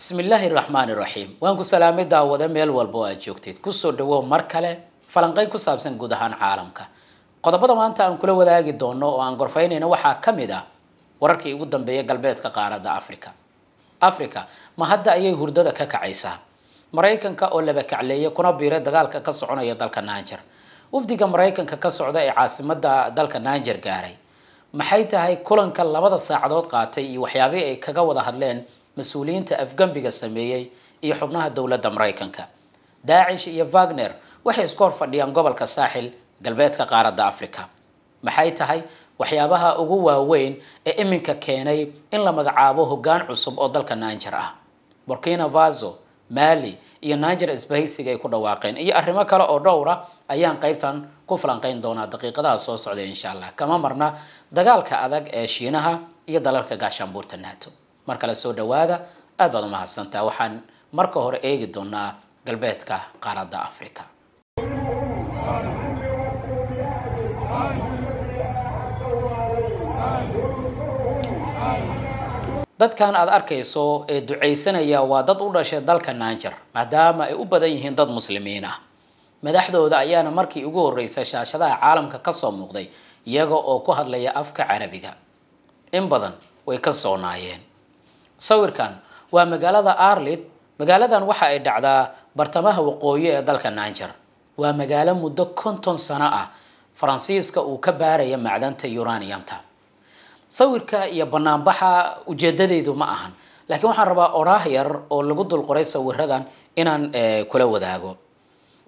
بسم الله الرحمن الرحيم وان كو سلامي داوودا ميل والبو اجوكتيد كو سو دوو ماركاله فلانقاي كو سابسن غودهان عالمكا قودبدا مانتا ان كولا وداغي دونو او ان غورفاينينا وها كاميدا وراركي اوغو دنبيه غالبيد كا قارادا افريكا افريكا ما حدا ايي هوردودا كا كايسا مرايكانكا او لبا كعليه كونا بيره دغالكا كا سوكونايو دالكا نانجر وفديغا مرايكانكا كا سوكدا اي عاصمدا دالكا نانجر غاراي maxay tahay kulanka labada saacadood qaatay iyo waxyaabaha ay kaga wada hadleen mas-uuliyiinta afgembiga sameeyey iyo xubnaha dowladda maraykanka daacish iyo wagner waxay iskoor fadhiyaan gobolka saaxil galbeedka qaaradda africa maxay tahay waxyaabaha ugu waaweyn ee iminka keenay in la magacaabo hoggaan cusub oo dalka naanjar ah burkina faso maali iyo naanjar isbahaysiga ay ku dhawaaqeen iyo arrimo kale oo dhowra ayaan qaybtan ku falanqayn doonaa daqiiqadaha soo socda insha allah kama marna dagaalka adag ee shiinaha iyo dalalka gaashaanbuurta nato mar kale soo dhawaada aad baad umahadsantaa waxaan marka hore eegi doonaa galbeedka qaaradda africa dadkan aad arkayso ee ducaysanaya waa dad u dhashay dalka naanjar maadaama ay u badan yihiin dad muslimiin ah madaxdooda ayaana markii ugu horreysay shaashadaha caalamka kasoo muuqday iyaga oo ku hadlaya afka carabiga in badan way ka soo naayeen sawirkan waa magaalada arlid magaaladan waxa ay dhacdaa bartamaha waqooyi ee dalka nanjar waa magaalo muddo konton sano ah faransiiska uu ka baaraya macdanta uraniumta sawirka iyo banaanbaxa ujeedadaydu ma ahan laakiin waxaan rabaa oraah yar oo lagu dulqoray sawiradan inaan eh, kula wadaago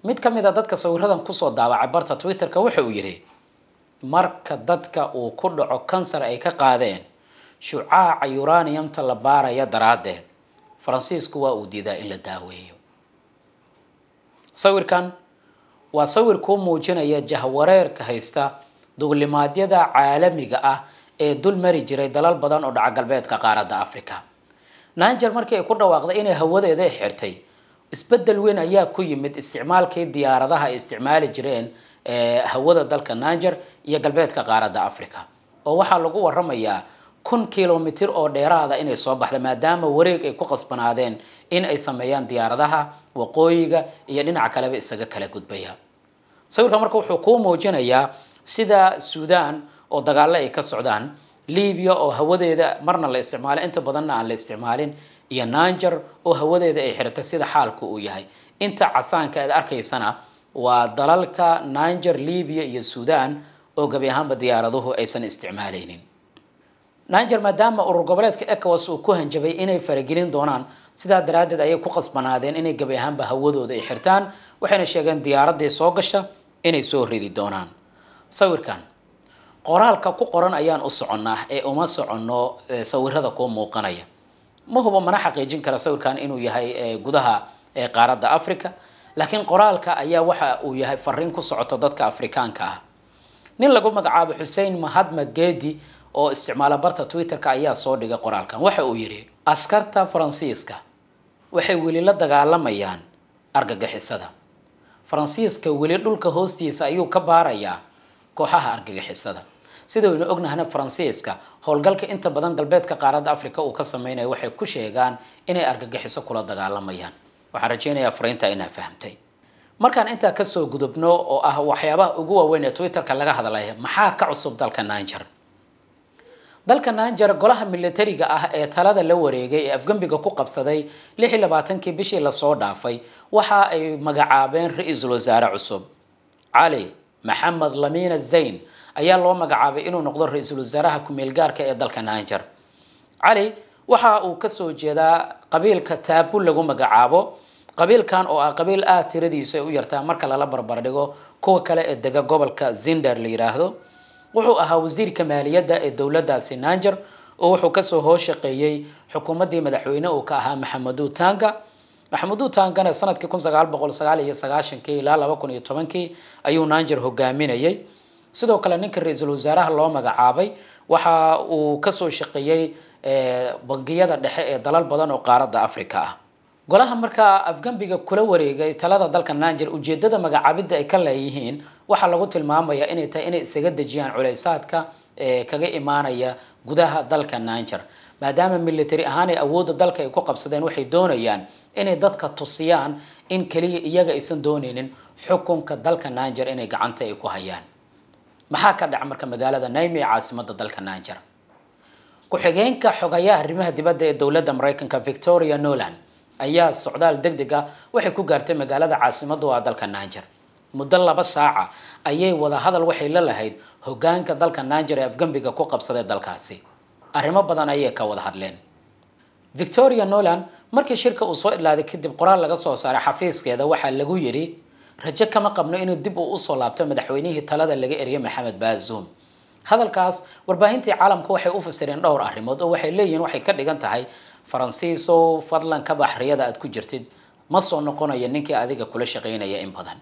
mid ka mid a ah dadka sawiradan kusoo daabacay barta twitter-ka wuxa uu yidhi marka dadka uu ku dhaco kansar ay ka qaadeen shucaaca uraniumta la baaraya daraaddeed faransiisku waa uu diidaa in la daaweeyo sawirkan waa sawir kuu muujinaya jahwareerka haysta duulimaadyada caalamiga ah ee dul mari jiray dalal badan oo dhaca galbeedka qaaradda africa nanger markii ay ku dhawaaqday inay hawadeeda xirtay isbeddel weyn ayaa ku yimid isticmaalkii diyaaradaha ay isticmaali jireen ee hawada dalka nanger iyo galbeedka qaaradda africa oo waxaa lagu warramayaa كن كيلومتر أو ديرادة إن الصوب بحد ما دام وريك إيه كقص بنادين إن أي سميان ديارتها وقويجا يدين إيه عكلا بيسجك كلا قد بيها سوي الأمريكا حكومة جنايا سدا السودان أو دجال إيه كسودان ليبيا أو هودة إذا مرنا الاستعمال أنت بدنا على الاستعمالين يا نانجر أو هودة إذا إيه حرت حالك وياي أنت عصان كذا أركي سنة ودلالك نانجر ليبيا يا إيه السودان أو قبيهم بديارضه أيضا استعمالينين nanger maadaama urur goboleedka ecowas uu ku hanjabay inay faragelin doonaan sidaa daraaddeed ayay ku qasbanaadeen inay gebi ahaanba hawadooda ay xirtaan waxayna sheegeen diyaaraddii soo gasha inay soo ridi doonaan sawirkan qoraalka ku qoran ayaan u soconnaa ee uma soconno sawirada ku muuqanaya ma huba mana xaqiijin kara sawirkan inuu yahay gudaha ee qaaradda africa laakiin qoraalka ayaa waxa uu yahay fariin ku socoto dadka afrikaanka ah nin lagu magacaabo xuseen mahadma geedi oo isticmaala barta twitter-ka ayaa soo dhigay qoraalkan waxa uu yidhi askarta faransiiska waxay weli la dagaalamayaan argagixisada faransiiska weli dhulka hoostiisa ayuu ka baarayaa kooxaha argagixisada sidaynu ognahana faransiiska howlgalka inta badan galbeedka qaaradda africa uu ka sameynayo waxay ku sheegaan inay argagixiso kula dagaalamayaan waxaan rajeynayaa fariinta inaa fahamtay markaan intaa kasoo gudubno oo ah waxyaabaha ugu waaweyn ee twitter-ka laga hadlaya maxaa ka cusub dalka niger dalka Niger golaha militariga ah ee talada la wareegay ee afgambiga ku qabsaday 26 bishii la soo dhaafay waxa ay magacaabeen ra'iisul wasaare cusub cali maxamed lamina zayn ayaa loo magacaabay inuu noqdo ra'iisul wasaaraha ku meel gaarka ee dalka Niger cali waxa uu ka soo jeedaa qabiilka Taabu lagu magacaabo qabiilkan oo ah qabiil aad tiradiisa u yartaa marka lala barbar dhigo kuwa kale ee dega gobolka Zinder la yiraahdo wuxuu ahaa wasiirka maaliyadda ee dowladaasi naanjar oo wuxuu kasoo hooshaqeeyey xukuumaddii madaxweyne uu ka ahaa maxameduu tanga maxameduu tangana sanadkii kun sagaal boqol sagaal iyo sagaashankii ilaa laba kun iyo tobankii ayuu naanjar hogaaminayey sidoo kale ninka ra-iisul wasaaraha loo magacaabay waxa uu kasoo shaqeeyey eh, bangiyada dhexe ee dalal badan oo qaaradda africa ah golaha markaa afgambiga kula wareegay talada dalka nanger ujeedada magacaabidda ay ka leeyihiin waxaa lagu tilmaamayaa inay tahay inay isaga dejiyaan culaysaadka kaga imaanaya gudaha dalka niger maadaama military ahaan ahaanay awoodda dalka ay ku qabsadeen waxay doonayaan inay dadka tusiyaan in kaliya iyaga aysan doonaynin xukunka dalka niger inay gacanta ay ku hayaan maxaa ka dhaca marka magaalada naimi ee caasimada dalka niger ku-xigeenka xogayaha arrimaha dibadda ee dowladda mareykanka victoria noland ayaa socdaal deg deg ah waxay ku gaartay magaalada caasimadu aa dalka niger muddo laba saaca ayay wada hadal waxay la lahayd hogaanka dalka naajer ee afgambiga ku qabsaday dalkaasi arrimo badan ayay ka wada hadleen victoria nolan markii shirka uu soo idlaaday kadib qoraal laga soo saaray xafiiskeeda waxaa lagu yidhi rajo kama qabno inuu dib uu usoo laabto madaxweynihii talada laga eriyay maxamed baazuum hadalkaas warbaahintii caalamku waxay u fasireen dhowr arrimood oo waxay leeyihiin waxay ka dhigan tahay faransiisow fadlan ka baxriyada aad ku jirtid ma soo noqonayo ninkii adiga kula shaqaynaya in badan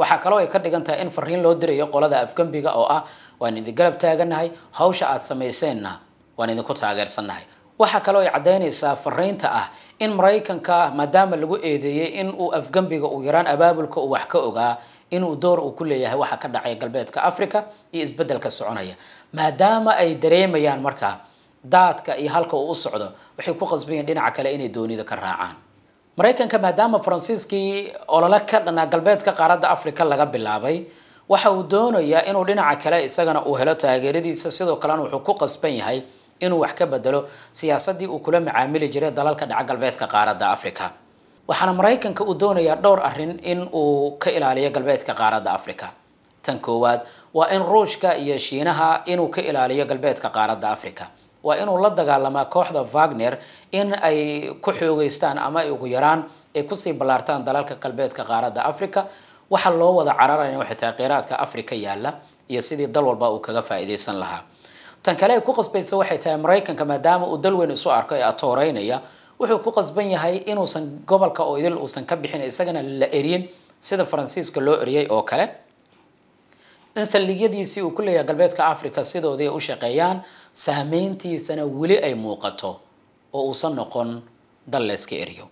وحكروا يكذبون تأين فرين لودري يقول هذا أفكم بيجا أو آ وأن إذا قلب تاجنا هاي هوش عاد سميسينا وأن إذا كنت أجر سنا هاي وحكروا يعدين سافرين تأ إن مرايكن كا مدام اللي جو إذا يي إن أفكم بيجا ويران أبابل كو وحكوا جا إن ودور وكل يه وحكنا عي قلبات كأفريكا يزبدل كسعونية ما أي دريم يان مركا داتك إيه هالك وقصعده وحيك بقص دين عكلا إني دوني ذكر راعان maraykanka maadaama faransiiskii olole ka dhanaa galbeedka qaaradda africa laga bilaabay waxa uu doonayaa inuu dhinaca kale isagana uu helo taageeradiisa sidoo kalena wuxuu ku qasban yahay inuu wax ka bedelo siyaasaddii uu kula macaamili jiray dalalka dhaca galbeedka qaaradda africa waxaana maraykanka uu doonayaa dhowr arrin in uu ka ilaaliyo galbeedka qaaradda africa tan koowaad waa in ruushka iyo shiinaha inuu ka ilaaliyo galbeedka qaaradda africa waa inuu la dagaalamaa kooxda wagner in ay ku xoogeystaan ama ay ugu yaraan ay kusii ballaartaan dalalka galbeedka qaaradda africa waxa loo wada cararayna xitaa kheyraadka africa yaala iyo sidii dal walba uu kaga faa'iidaysan lahaa tan kale ay ku qasbaysa waxay tahay maraykanka maadaama uu dal weyn isu arko ee atooreynaya wuxuu ku qasban yahay inuusan gobolka oo idil uusan ka bixin isagana la eryin sida faransiiska loo eriyay oo kale in saldhigyadiisii uu ku leeyahay galbeedka africa sidoodii ay u shaqeeyaan saameyntiisana weli ay muuqato oo uusan noqon dal layska eryo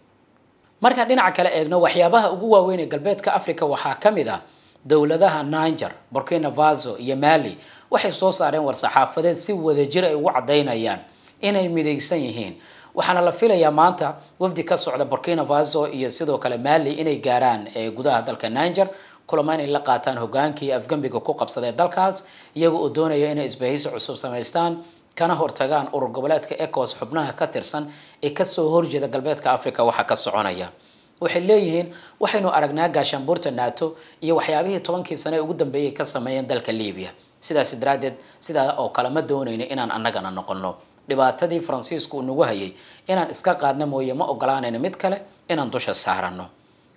markaan dhinaca kale eegno waxyaabaha ugu waaweyn ee galbeedka africa waxaa ka mid ah dowladaha niger burkina faso iyo mali waxay soo saareen war-saxaafadeed si wadajir ay ugu caddaynayaan inay midaysan yihiin waxaana la filayaa maanta wafdi ka socda burkina faso iyo sidoo kale mali inay gaaraan ee gudaha dalka niger kulamo inay la qaataan hogaankii afgembiga ku qabsaday dalkaas iyaga oo doonaya inay isbahaysi cusub samaystaan kana hortagaan urur goboleedka ecos xubnaha ka tirsan ee kasoo horjeeda galbeedka africa waxaa ka soconaya waxay leeyihiin waxaynu aragnaa gaashaanbuurta nato iyo waxyaabihii tobankii sane ugu dambeeyay ka sameeyeen dalka libiya sidaas daraadeed sidaa oo kale ma doonayno inaan annagana noqono dhibaatadii faransiisku uu nagu hayay inaan iska qaadna mooye ma ogolaanayno mid kale inaan dusha saarano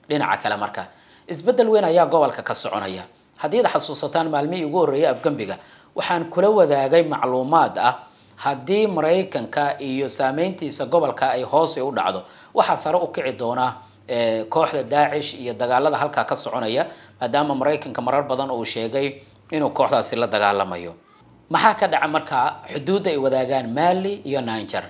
dhinaca kale marka isbeddel weyn ayaa gobolka ka soconaya haddiiad xasuusataan maalmihii ugu horreeyay afgembiga waxaan kula wadaagay macluumaad ah haddii maraykanka iyo saameyntiisa gobolka ay hoosi u dhacdo waxaa sare u kici doonaa eh, kooxda daacish iyo dagaalada halkaa ka soconaya maadaama maraykanka marar badan uu sheegay inuu kooxdaasi la dagaalamayo maxaa ka dhaca markaa xuduudda ay wadaagaan mali iyo ninger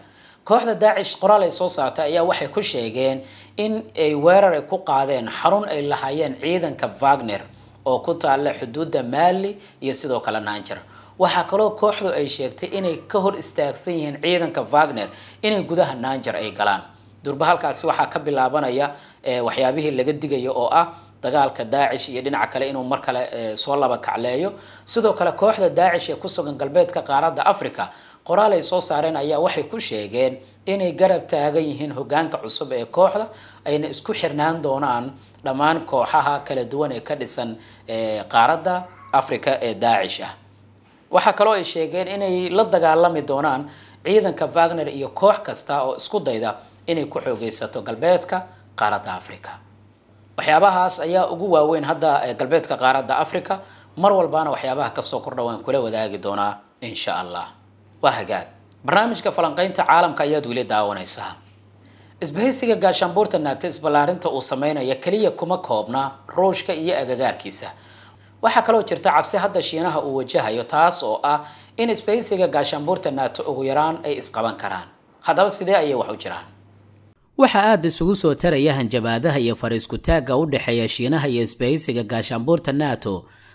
kooxda daacish qoraal ay soo saartay ayaa waxay ku sheegeen in ay weerar ay ku qaadeen xarun ay lahaayeen ciidanka wagner oo ku taala xuduudda maali iyo sidoo kale naanjar waxaa kaloo kooxdu ay sheegtay inay ka hor istaagsan yihiin ciidanka wagner inay gudaha naanjar ay galaan durba halkaasi waxaa ka bilaabanaya eh, waxyaabihii laga digayo oo ah dagaalka daacish iyo dhinaca kale inuu mar kale eh, soo laba kacleeyo sidoo kale kooxda daacish ee ku sugan galbeedka qaaradda africa qoraal ay soo saareen ayaa waxay ku sheegeen inay garab taagan yihiin hogaanka cusub ee kooxda ayna isku xirnaan doonaan dhammaan kooxaha kala duwan ee ka dhisan qaaradda africa ee daacish ah waxaa kaloo ay sheegeen inay la dagaalami doonaan ciidanka wagner iyo koox kasta oo isku dayda inay ku xoogeysato galbeedka qaaradda africa waxyaabahaas ayaa ugu waaweyn hadda galbeedka qaaradda africa mar walbana waxyaabaha kasoo kordha waan kula wadaagi doonaa insha allah waa hagaag barnaamijka falanqaynta caalamka ayaad weli daawanaysaa isbahaysiga gaashaanbuurta naate isballaarinta uu sameynaya keliya kuma koobna ruushka iyo agagaarkiisa waxaa kaloo jirta cabsi hadda shiinaha uu wajahayo taas oo ah in isbahaysiga gaashaanbuurta naato ugu yaraan ay isqaban karaan haddaba sidee ayay wax u jiraan waxaa aada isugu soo taraya hanjabaadaha iyo fariisku taagga u dhexeeya shiinaha iyo isbahaysiga gaashaanbuurta naato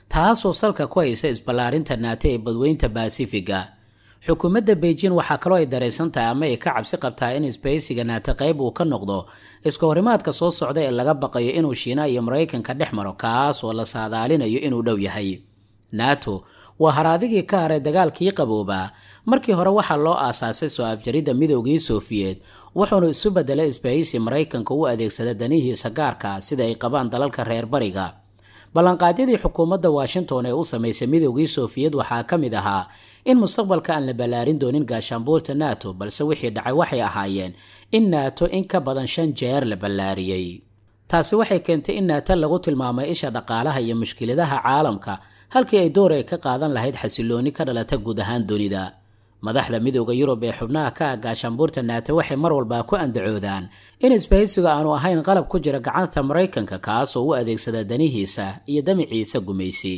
taasoo salka ku haysa isballaarinta naato ee badweynta baasifiga xukuumadda beijing waxaa kaloo ay daraysan tahay ama ay ka cabsi qabtaa in isbaysiga naata qayb uu ka noqdo iska horimaadka soo socda ee laga baqayo inuu shiina iyo maraykanka dhex maro kaas oo la saadaalinayo inuu dhow yahay nato waa haraadigii ka haray dagaalkii qaboobaa markii hore waxaa loo aasaasay soo afjaridda midoogii sofiyeed wuxuuna isu beddelay isbaysi maraykanka u adeegsada danihiisa gaarka sida ay qabaan dalalka reer bariga ballanqaadyadii xukuumadda washington ee u samaysay midoogii soofiyad waxaa ka mid ahaa in mustaqbalka aan la ballaarin doonin gaashaanbuurta nato balse wixii dhacay waxay ahaayeen in naato in ka badan shan jeer la ballaariyey taasi waxay keentay in naato lagu tilmaamay isha dhaqaalaha iyo mushkiladaha caalamka halkii ay door ay ka qaadan lahayd xasilooni ka dhalata guud ahaan dunida madaxda midooda yurub ee xubnaha ka ah gaashaanbuurta naato waxay mar walba ku andacoodaan in isbahaysiga aanu ahayn qalab ku jira gacanta maraykanka kaasoo u adeegsada danihiisa iyo damiciisa gumaysi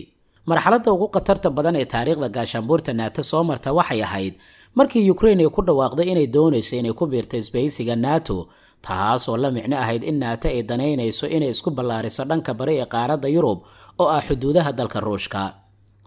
marxaladda ugu khatarta badan ee taariikhda gaashaanbuurta naato soo marta waxay ahayd markii ukrain ay ku dhawaaqday inay doonayso inay ku biirto isbahaysiga nato taasoo la micno ahayd in naato ay danaynayso inay isku ballaariso dhanka bari ee qaaradda yurub oo ah xuduudaha dalka ruushka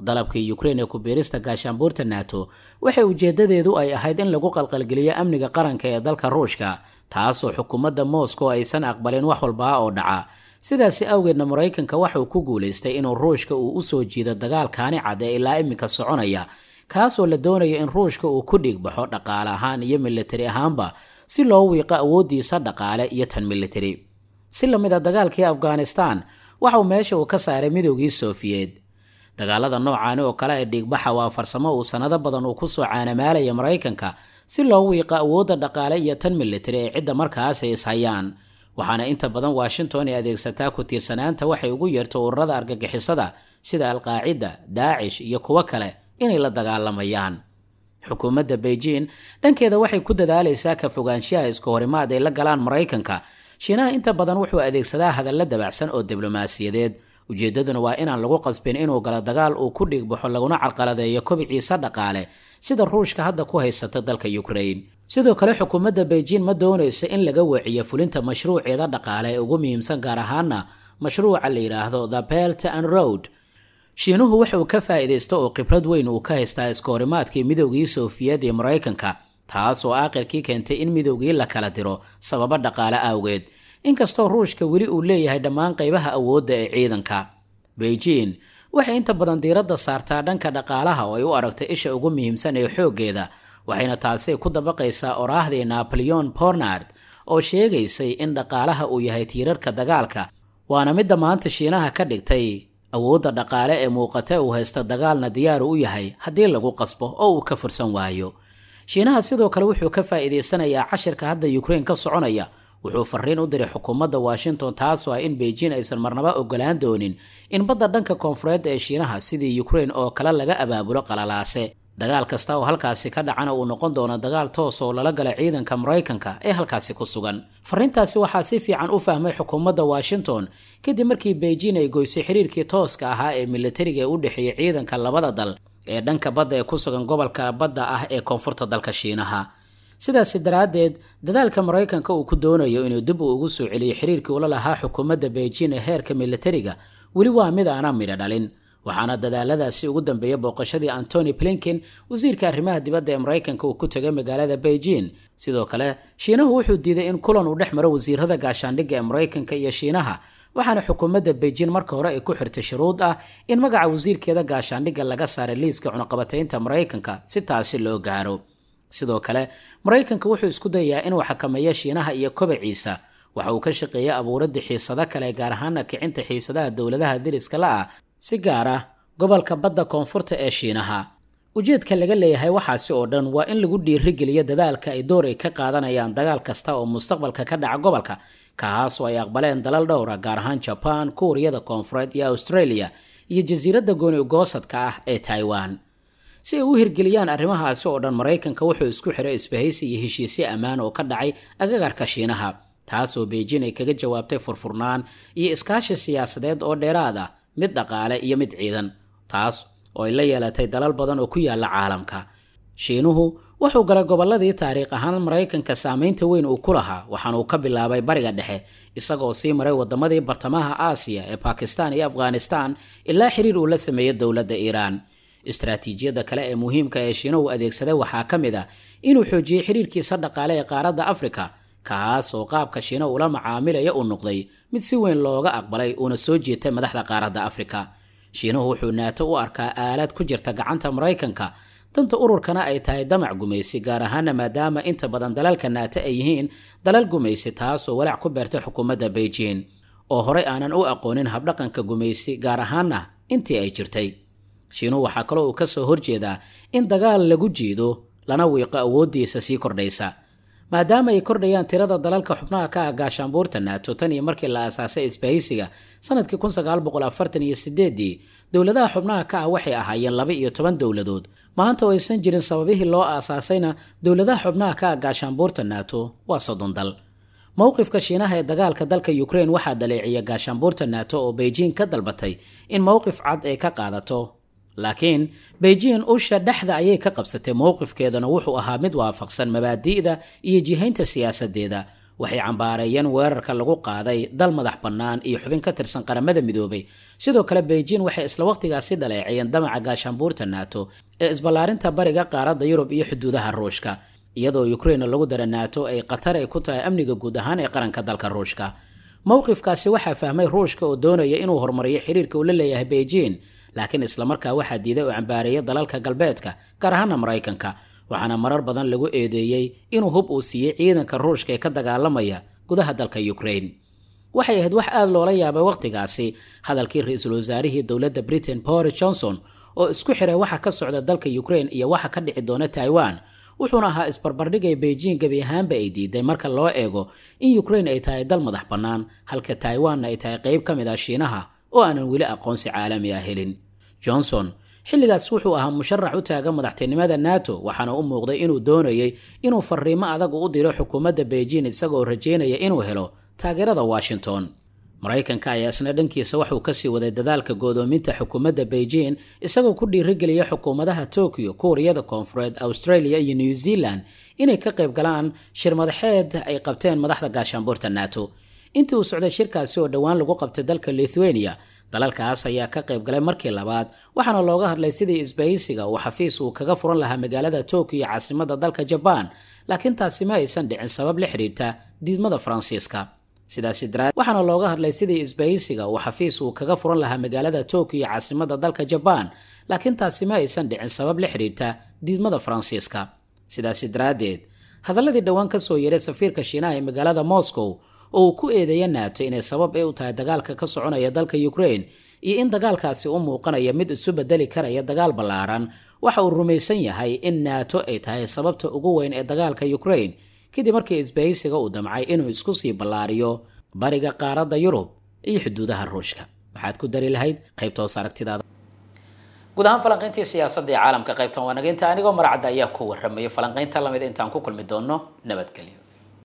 dalabkii ukraine ee ku biirista gaashaanbuurta naato waxay ujeedadeedu ay ahayd in lagu qalqalgeliyo amniga qaranka ee dalka ruushka taasoo xukuumadda moscow aysan aqbalin wax walbaa oo dhaca sidaasi awgeedna maraykanka waxauu ku guulaystay inuu ruushka uu u soo jiido dagaalkaani cad ee ilaa iminka soconaya kaasoo la doonayo in ruushka uu ku dhiig dhaqaale ahaan iyo militari ahaanba si loo wiiqo awooddiisa dhaqaale iyo tan militari si la mid a ah dagaalkii afghanistan waxauu meesha uu ka saaray midoogii sofiyeed dagaalada noocaani oo kale ee dhiigbaxa waa farsamo uu sanado badan uu ku soo caanamaalaya maraykanka si loo wiiqo awoodda dhaqaale iyo tan militari ee cidda markaas ay ishayaan waxaana inta badan washington ay adeegsataa ku tiirsanaanta waxay ugu yeerto ururada argagixisada sida alqaacida daacish iyo kuwo kale inay la dagaalamayaan xukuumadda beijing dhankeeda waxay ku dadaalaysaa ka fogaanshiyaha iska horimaad ay la galaan maraykanka shiinaha inta badan wuxuu adeegsadaa hadalla dabacsan oo diblomaasiyadeed ujeeddaduna waa inaan lagu qasbin inuu galo dagaal uu ku dhigbaxo laguna carqaladeeyo kobiciisa dhaqaale sida ruushka hadda ku haysata dalka ukrain sidoo kale xukuumadda beijing ma doonayso in laga waciyo fulinta mashruuceeda dhaqaale ee ugu muhiimsan gaar ahaanna mashruuca la yidhaahdo the belt and road shiinuhu waxa uu ka faa'iidaysta oo khibrad weyn uu ka haystaa iskoorimaadkii midowgii soofiyad ee maraykanka taas oo aakhirkii keentay in midowgii la kala diro sababo dhaqaale awgeed inkastoo ruushka weli uu leeyahay dhammaan qaybaha awoodda ee ciidanka beijing waxay inta badan diiradda saartaa dhanka dhaqaalaha oo ay u aragtay isha ugu muhiimsan ee xooggeeda waxayna taasi ku dabaqaysaa oraahdii naboleon bornard oo sheegaysay in dhaqaalaha uu yahay tiirarka dagaalka waana midda maanta shiinaha ka dhigtay awoodda dhaqaale ee muuqata uu haysta dagaalna diyaaru u yahay haddii lagu qasbo oo uu ka fursan waayo shiinaha sidoo kale wuxuu ka faa'iidaysanayaa cashirka hadda yukrain ka soconaya wuxuu fariin u diray xukuumadda washington taasoo ah in beijing aysan marnaba ogolaan doonin in badda dhanka koonfureed ee shiinaha sidii ukraine oo kale laga abaabulo qalalaase dagaal kasta oo halkaasi ka dhacana uu noqon doono dagaal toos oo lala gala ciidanka maraykanka ee halkaasi ku sugan fariintaasi waxaa si fiican u fahmay xukuumadda washington kadib markii beijing ay goysay xiriirkii tooska ahaa ee milatariga u dhexeeyay ciidanka labada dal ee dhanka badda ee ku sugan gobolka badda ah ee koonfurta dalka shiinaha sidaasi daraaddeed dadaalka maraykanka uu ku doonayo inuu dib uu ugu soo celiyo xiriirkii ula lahaa xukuumadda beijing ee heerka milatariga weli waa mid aanaa midha dhalin waxaana dadaaladaasi ugu dambeeya booqashadii antony blinkin wasiirka arrimaha dibadda ee maraykanka uu ku tegay magaalada beijin sidoo kale shiinahu wuxuu diiday in kulan uu dhex maro wasiirada gaashaandhigga ee maraykanka iyo shiinaha waxaana xukuumadda beijin marka hore ay ku xirtay shuruud ah in magaca wasiirkeeda gaashaandhigga laga saaray liiska cunaqabataynta maraykanka si taasi loo gaaro sidoo kale maraykanka wuxuu isku dayayaa inuu xakameeyo shiinaha iyo kobaciisa waxa uu ka shaqeeyay abuuradda xiisado kale gaar ahaanna kicinta xiisadaha dowladaha deriska la ah si gaar ah gobolka badda koonfurta ee shiinaha ujeedka laga leeyahay waxaasi oo dhan waa in lagu dhiirigeliyo dadaalka ay door ay ka qaadanayaan dagaal kasta oo mustaqbalka ka dhaca gobolka kaas oo ay aqbaleen dalal dhowra ah, gaar ahaan jabaan kuuriyada koonfureed iyo australia iyo jasiiradda gooni ugoosadka ah ee taiwan si ay u hirgeliyaan arrimahaasi oo dhan maraykanka wuxuu isku xiray isbahaysi iyo heshiisyo ammaan oo ka dhacay agagarka shiinaha taasoo beijin ay kaga jawaabtay furfurnaan iyo iskaashi siyaasadeed oo dheeraad ah mid dhaqaale iyo mid ciidan taas oo ay la yeelatay dalal badan oo ku yaalla caalamka shiinuhu wuxuu galay gobolladii taariikh ahaan maraykanka saamaynta weyn uu ku lahaa waxaana uu ka bilaabay bariga dhexe isagoo sii maray waddamadii bartamaha aasiya ee bakistan iyo afghanistan ilaa xiriir uu la sameeyey dowladda iiraan istaraatiijiyadda kale ee muhiimka ah ee shiino uu adeegsada waxaa ka mid a ah inuu xoojiyey xiriirkiisa dhaqaale ee qaaradda afrika kaasoo qaabka shiina ula macaamilaya uu noqday mid si weyn looga aqbalay uuna soo jiitay madaxda qaaradda afrika shiinuhu wuxuu naato u arkaa aalad ku jirta gacanta maraykanka danta ururkana ay tahay damac gumaysi gaar ahaana maadaama inta badan dalalka naato ay yihiin dalal gumaysi taasoo walaac ku beerta xukuumadda beijing oo horey aanan u aqoonin habdhaqanka gumaysi gaar ahaana intii ay jirtay shiinuhu waxaa kaloo uu ka soo horjeedaa in dagaal lagu jiido lana wiiqo awooddiisa sii kordhaysa maadaama ay kordhayaan tirada dalalka xubnaha ka ah gaashaanbuurta naato tan iyo markii la aasaasay isbahaysiga sanadkii ii dowladaha xubnaha ka ah waxay ahaayeen laba iyo toban dowladood maanta oo aysan jirin sababihii loo aasaasayna dowladaha xubnaha ka ah gaashaanbuurta naato waa soddon dal mowqifka shiinaha ee dagaalka dalka ukrein waxaa daleeciya gaashaanbuurta naato oo beijing ka dalbatay in mowqif cad ay ka qaadato laakiin beijing usha dhexda ayay ka qabsatay mowqifkeedana wuxuu ahaa mid waafaqsan mabaadi'da iyo jihaynta siyaasadeeda waxay cambaareeyeen weerarka lagu qaaday dal madax bannaan iyo xubin ka tirsan qaramada midoobay sidoo kale beijing waxay isla wakhtigaasi dhaleeciyeen damaca gaashaanbuurta naato ee isballaarinta bariga qaaradda yurub iyo xuduudaha ruushka iyadoo ukrain lagu dara naato ay qatar ay ku tahay amniga guud ahaan ee qaranka dalka ruushka mowqifkaasi waxaa fahmay ruushka oo doonaya inuu horumariyo xiriirka uu la leeyahay beijing laakiin islamarkaa waxaa diiday oo cambaareeya dalalka galbeedka gaar ahaana maraykanka waxaana marar badan lagu eedeeyey inuu hub uu siiyey ciidanka ruushka ee ka dagaalamaya gudaha dalka ukrain waxay ahayd wax aada loola yaabay wakhtigaasi hadalkii ra-iisul wasaarihii dowladda britain boris johnson oo isku xiray waxa ka socda dalka ukrain iyo waxa ka dhici doona taiwan wuxuuna ahaa isbarbardhigay beijing gebi ahaanba ay diiday marka loo eego in ukrain ay tahay dal madax bannaan halka taiwanna ay tahay qayb ka mid ah shiinaha oo aanan weli aqoonsi caalami a helin johnson xilligaas wuxuu ahaa musharax u taagan madaxtinimada nato waxaana u muuqday inuu doonayay inuu fariimo adag u diro xukuumadda beijing isagoo rajeynaya inuu helo taageerada washington maraykanka ayaa isna dhankiisa waxuu sii waday dadaalka go'doominta xukuumadda beijing isagoo ku dhiirigeliya xukuumadaha tokiyo kuuriyada koonfureed australia iyo new zealand inay ka qayb galaan shir madaxeed ay qabteen madaxda gaashaanbuurta nato intii uu socday shirkaasi oo dhowaan lagu qabtay dalka lithuania dalalkaas ayaa ka qayb galay markii labaad waxaana looga hadlay sidii isbahaysiga uu xafiis uu kaga furan lahaa magaalada tokyo caasimada dalka jabaan laakiin taasi ma aysan dhicin sabab la xidhiirta diidmada faransiiska sidaasi daraad waxaana looga hadlay sidii isbaysiga uu xafiis uu kaga furan lahaa magaalada tokyo caasimada dalka jabaan laakiin taasi ma aysan dhicin sabab la xidhiirta diidmada faransiiska sidaasi daraaddeed hadalladii dhowaan ka soo yeedhay safiirka shiinaha ee magaalada moscow oo uu ku eedeeya naato inay sabab ay u tahay dagaalka ka soconaya dalka ukraine iyo in dagaalkaasi u muuqanaya mid isu bedeli karaya dagaal ballaaran waxa uu rumaysan yahay in naato ay tahay sababta ugu weyn ee dagaalka ukraine kadib markii isbahaysiga uu damcay inuu isku sii ballaariyo bariga qaaradda yurub iyo xuduudaha ruushka waxaad ku dari lahayd qaybtoos aragtidaada guud falanqayntii siyaasadda ee caalamka qaybtan waa nageynta anigoo maracadda ayaa ku warramaya falanqaynta lamid ah intaan ku kulmi doonno nabadgelyo